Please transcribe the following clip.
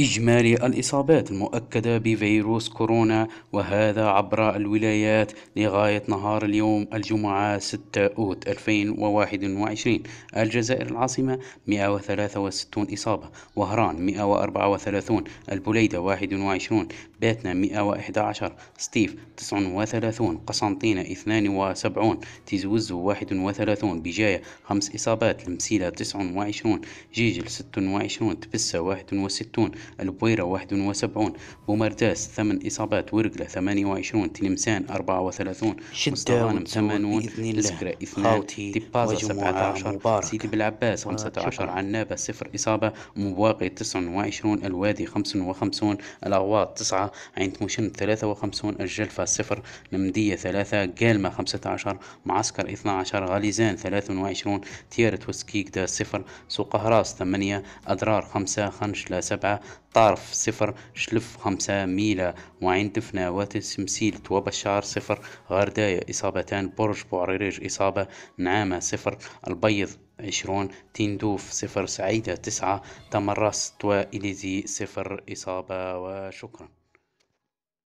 إجمالي الإصابات المؤكدة بفيروس كورونا وهذا عبر الولايات لغاية نهار اليوم الجمعة 6 أوت 2021 الجزائر العاصمة 163 إصابة وهران 134 البليدة 21 باتنا 111 ستيف 39 قسنطينة 72 تيزوزو 31 بجاية 5 إصابات المسيلة 29 جيجل 26 تبسة 61 البويرة 71 بومرداس 8 إصابات ورقلة 28 تلمسان 34 شدة مستغانم 80 لسكرة 2 دبازة 17 سيدي بالعباس 15 آه، عنابة 0 إصابة مبواقي 29 الوادي 55 الأغواط 9 عين تموشن 53 الجلفة 0 نمدية 3 قالمة 15 معسكر 12 غاليزان 23 تيارة وسكيكدا 0 سوق هراس 8 أدرار 5 خنشلة 7 طرف صفر شلف خمسة ميلا وعين دفنة وتسمسيل سمسيلت شعر صفر غرداية إصابتان برج بوعريريج إصابة نعامة صفر البيض عشرون تندوف صفر سعيدة تسعة تمرس توا إليزي صفر إصابة وشكرا